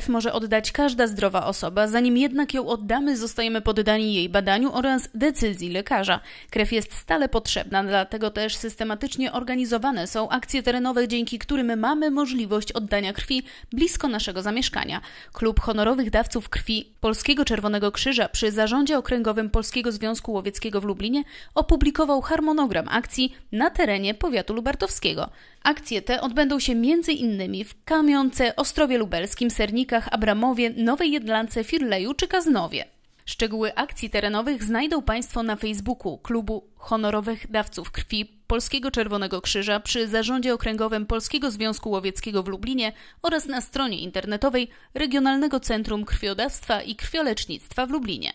krew może oddać każda zdrowa osoba, zanim jednak ją oddamy, zostajemy poddani jej badaniu oraz decyzji lekarza. Krew jest stale potrzebna, dlatego też systematycznie organizowane są akcje terenowe, dzięki którym mamy możliwość oddania krwi blisko naszego zamieszkania. Klub honorowych dawców krwi Polskiego Czerwonego Krzyża przy zarządzie okręgowym Polskiego Związku Łowieckiego w Lublinie opublikował harmonogram akcji na terenie powiatu lubartowskiego. Akcje te odbędą się m.in. w Kamionce, Ostrowie Lubelskim, Serni. Dominikach, Abramowie, Nowej Jedlance, Firleju czy Kaznowie. Szczegóły akcji terenowych znajdą Państwo na Facebooku Klubu Honorowych Dawców Krwi Polskiego Czerwonego Krzyża przy Zarządzie Okręgowym Polskiego Związku Łowieckiego w Lublinie oraz na stronie internetowej Regionalnego Centrum Krwiodawstwa i Krwiolecznictwa w Lublinie.